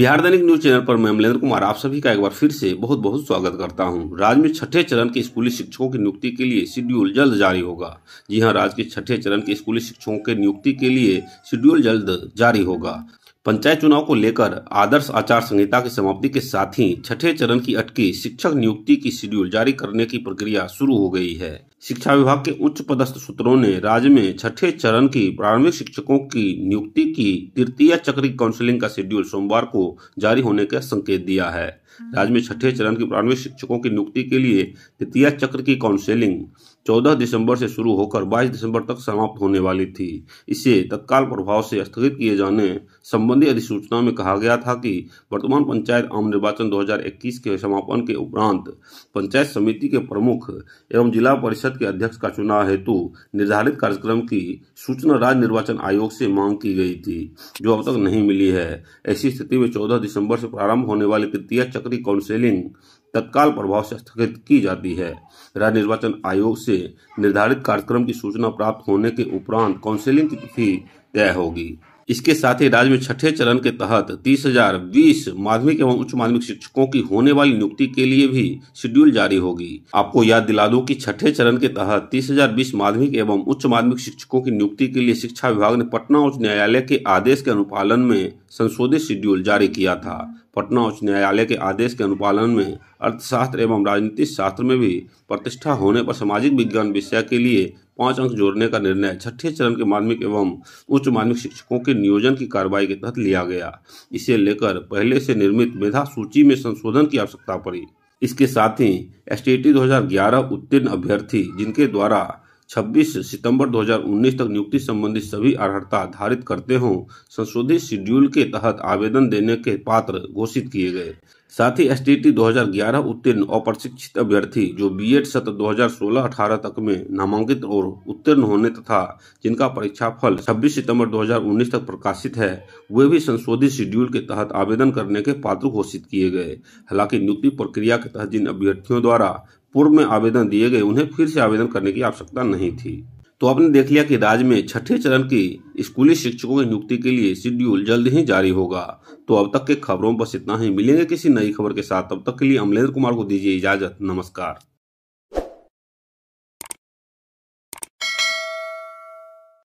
बिहार दैनिक news channel पर मैं अमलेंद्र कुमार आप सभी का एक बार फिर से बहुत बहुत स्वागत करता हूं राज्य में छठे चरण के स्कूली शिक्षकों की नियुक्ति के लिए शेड्यूल जल्द जारी होगा जी हां राज्य के छठे चरण के स्कूली शिक्षकों के नियुक्ति के लिए शेड्यूल जल्द जारी होगा पंचायत चुनाव को लेकर आदर्श आचार संहिता की समाप्ति के साथ ही छठे चरण की अटकी शिक्षक नियुक्ति की शेड्यूल जारी करने की प्रक्रिया शुरू हो गई है शिक्षा विभाग के उच्च पदस्थ सूत्रों ने राज्य में छठे चरण की प्रारंभिक शिक्षकों की नियुक्ति की तृतीय चक्र काउंसिलिंग का शेड्यूल सोमवार को जारी होने का संकेत दिया है राज्य में छठे चरण की प्रारंभिक शिक्षकों की नियुक्ति के लिए तृतीय चक्र की काउंसिलिंग 14 दिसंबर से शुरू होकर 22 दिसंबर तक समाप्त होने वाली थी इसे तत्काल प्रभाव से स्थगित किए जाने संबंधी अधिसूचना में कहा गया था कि वर्तमान पंचायत आम निर्वाचन 2021 के समापन के उपरांत पंचायत समिति के प्रमुख एवं जिला परिषद परिषद के अध्यक्ष का चुनाव हेतु निर्धारित कार्यक्रम की सूचना राज्य निर्वाचन आयोग से मांग की गई थी जो अब तक नहीं मिली है ऐसी स्थिति में 14 दिसंबर से प्रारंभ होने वाली तृतीय चक्री काउंसिलिंग तत्काल प्रभाव से स्थगित की जाती है राज्य निर्वाचन आयोग से निर्धारित कार्यक्रम की सूचना प्राप्त होने के उपरांत काउंसिलिंग की तिथि तय होगी इसके साथ ही राज्य में छठे चरण के तहत तीस हजार बीस माध्यमिक एवं उच्च माध्यमिक शिक्षकों की होने वाली नियुक्ति के लिए भी शेड्यूल जारी होगी आपको याद दिला दूं कि छठे चरण के तहत तीस हजार बीस माध्यमिक एवं उच्च माध्यमिक शिक्षकों की नियुक्ति के लिए शिक्षा विभाग ने पटना उच्च न्यायालय के आदेश के अनुपालन में संशोधित शेड्यूल जारी किया था पटना उच्च न्यायालय के आदेश के अनुपालन में अर्थशास्त्र एवं राजनीतिक शास्त्र में भी प्रतिष्ठा होने पर सामाजिक विज्ञान विषय के लिए पाँच अंक जोड़ने का निर्णय छठे चरण के माध्यमिक एवं उच्च माध्यमिक शिक्षकों के नियोजन की कार्रवाई के तहत लिया गया इसे लेकर पहले से निर्मित मेधा सूची में संशोधन की आवश्यकता पड़ी इसके साथ ही एस टी उत्तीर्ण अभ्यर्थी जिनके द्वारा 26 सितंबर 2019 तक नियुक्ति संबंधी सभी अर्हता आधारित करते हों संशोधित शेड्यूल के तहत आवेदन देने के पात्र घोषित किए गए साथ ही एस 2011 उत्तीर्ण अप्रशिक्षित अभ्यर्थी जो बी एड सत्र दो हजार तक में नामांकित और उत्तीर्ण होने तथा जिनका परीक्षा फल 26 सितंबर 2019 तक प्रकाशित है वे भी संशोधित शेड्यूल के तहत आवेदन करने के पात्र घोषित किए गए हालांकि नियुक्ति प्रक्रिया के तहत जिन अभ्यर्थियों द्वारा पूर्व में आवेदन दिए गए उन्हें फिर से आवेदन करने की आवश्यकता नहीं थी तो आपने देख लिया कि राज्य में छठे चरण की स्कूली शिक्षकों की नियुक्ति के लिए शेड्यूल जल्द ही जारी होगा तो अब तक के खबरों बस इतना ही मिलेंगे किसी नई खबर के साथ तब तक के लिए अमलेंद्र कुमार को दीजिए इजाजत नमस्कार